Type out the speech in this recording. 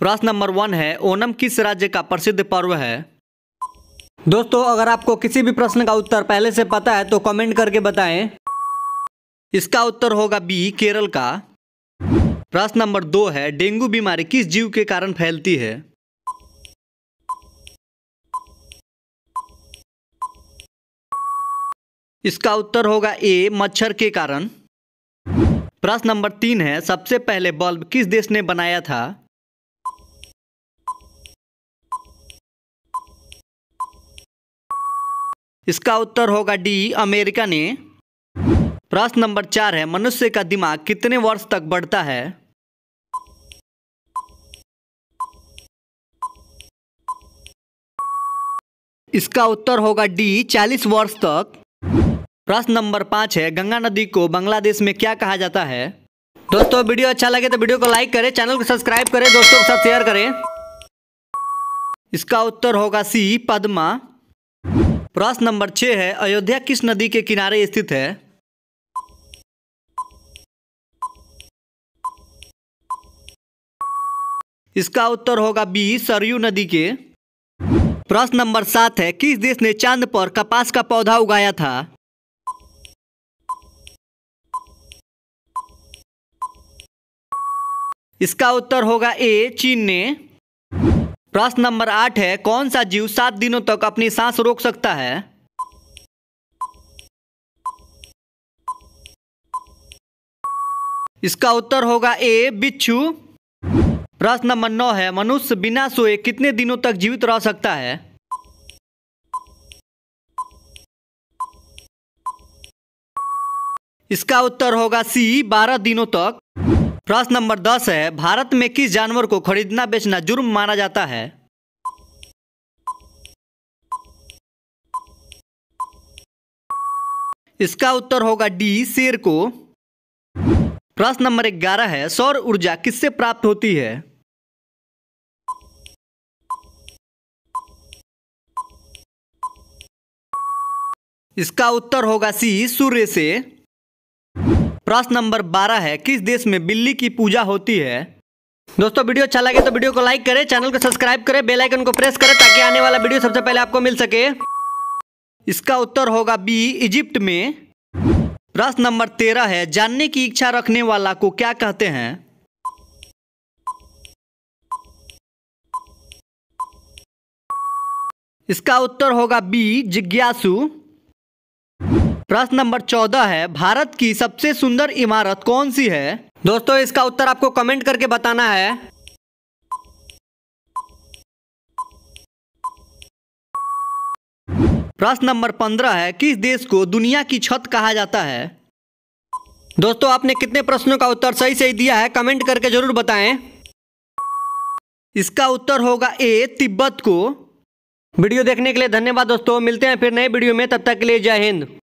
प्रश्न number one है ओनम किस राज्य का प्रसिद्ध पर्व है दोस्तों अगर आपको किसी भी प्रश्न का उत्तर पहले से पता है तो कमेंट करके बताएं इसका उत्तर होगा बी केरल का प्रश्न नंबर दो है डेंगू बीमारी किस जीव के कारण फैलती है इसका उत्तर होगा ए मच्छर के कारण प्रश्न नंबर तीन है सबसे पहले बल्ब किस देश ने बनाया था इसका उत्तर होगा डी अमेरिका ने प्रश्न नंबर चार है मनुष्य का दिमाग कितने वर्ष तक बढ़ता है इसका उत्तर होगा डी चालीस वर्ष तक प्रश्न नंबर पांच है गंगा नदी को बांग्लादेश में क्या कहा जाता है दोस्तों वीडियो अच्छा लगे तो वीडियो को लाइक करें चैनल को सब्सक्राइब करें दोस्तों के साथ शेयर करें इसका उत्तर होगा सी पद्मा प्रश्न नंबर छह है अयोध्या किस नदी के किनारे स्थित है इसका उत्तर होगा बी सरयू नदी के प्रश्न नंबर सात है किस देश ने चांद पर कपास का पौधा उगाया था इसका उत्तर होगा ए चीन ने प्रश्न नंबर आठ है कौन सा जीव सात दिनों तक अपनी सांस रोक सकता है इसका उत्तर होगा ए बिच्छू प्रश्न नंबर नौ है मनुष्य बिना सोए कितने दिनों तक जीवित रह सकता है इसका उत्तर होगा सी बारह दिनों तक प्रश्न नंबर दस है भारत में किस जानवर को खरीदना बेचना जुर्म माना जाता है इसका उत्तर होगा डी शेर को प्रश्न नंबर ग्यारह है सौर ऊर्जा किससे प्राप्त होती है इसका उत्तर होगा सी सूर्य से प्रश्न नंबर बारह है किस देश में बिल्ली की पूजा होती है दोस्तों वीडियो अच्छा लगे तो वीडियो को लाइक करें चैनल को सब्सक्राइब करें बेल आइकन को प्रेस करें ताकि आने वाला वीडियो सबसे पहले आपको मिल सके इसका उत्तर होगा बी इजिप्ट में प्रश्न नंबर तेरह है जानने की इच्छा रखने वाला को क्या कहते हैं इसका उत्तर होगा बी जिज्ञासु प्रश्न नंबर चौदह है भारत की सबसे सुंदर इमारत कौन सी है दोस्तों इसका उत्तर आपको कमेंट करके बताना है प्रश्न नंबर पंद्रह है किस देश को दुनिया की छत कहा जाता है दोस्तों आपने कितने प्रश्नों का उत्तर सही सही दिया है कमेंट करके जरूर बताएं इसका उत्तर होगा ए तिब्बत को वीडियो देखने के लिए धन्यवाद दोस्तों मिलते हैं फिर नए वीडियो में तब तक के लिए जय हिंद